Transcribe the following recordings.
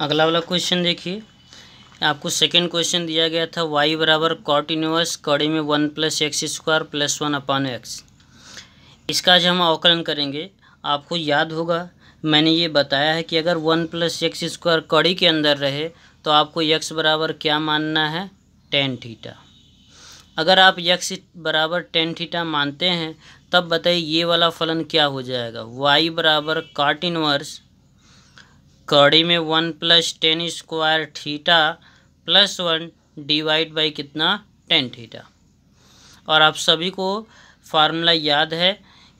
अगला वाला क्वेश्चन देखिए आपको सेकेंड क्वेश्चन दिया गया था वाई बराबर कॉट इनवर्स कड़ी में one plus x square plus one upon x इसका आज हम अवकलन करेंगे आपको याद होगा मैंने ये बताया है कि अगर वन प्लस एक्स स्क्वायर कड़ी के अंदर रहे तो आपको यक्स बराबर क्या मानना है टेन थीटा अगर आप यक्स बराबर टेन थीटा मानते हैं तब बताइए ये वाला फलन क्या हो जाएगा वाई बराबर कॉट इनवर्स कड़ी में one plus tan square theta plus one divide by कितना टेन थीटा और आप सभी को फार्मूला याद है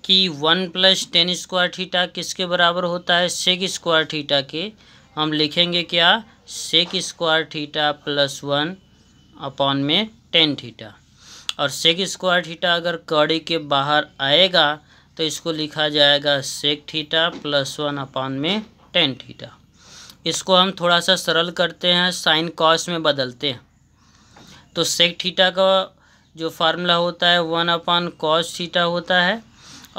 कि one plus tan square theta किसके बराबर होता है सेक स्क्वायर थीटा के हम लिखेंगे क्या sec square theta plus one upon में टेन थीटा और सेक स्क्वायर थीटा अगर कड़ी के बाहर आएगा तो इसको लिखा जाएगा sec theta plus one upon में टेन थीटा इसको हम थोड़ा सा सरल करते हैं साइन कॉस में बदलते हैं तो सेक थीटा का जो फार्मूला होता है वन अपान कॉस थीटा होता है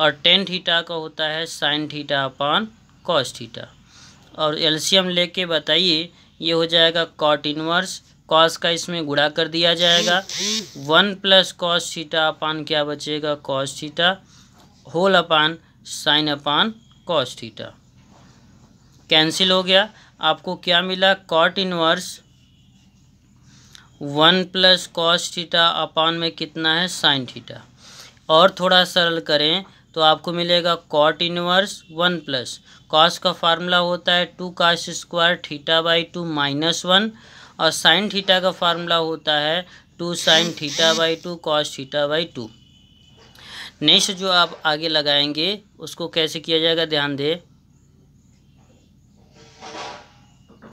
और टेन थीटा का होता है sine theta upon cos theta और एल्शियम लेके बताइए ये हो जाएगा कॉट इनवर्स कॉस का इसमें गुड़ा कर दिया जाएगा one plus cos theta upon क्या बचेगा cos theta whole upon sine upon cos theta cancel हो गया आपको क्या मिला cot inverse one plus cos theta upon में कितना है साइन थीटा और थोड़ा सरल करें तो आपको मिलेगा cot inverse one plus cos का फार्मूला होता है two cos square theta by two minus one और साइन थीटा का फार्मूला होता है two sine theta by two cos theta by two next जो आप आगे लगाएंगे उसको कैसे किया जाएगा ध्यान दें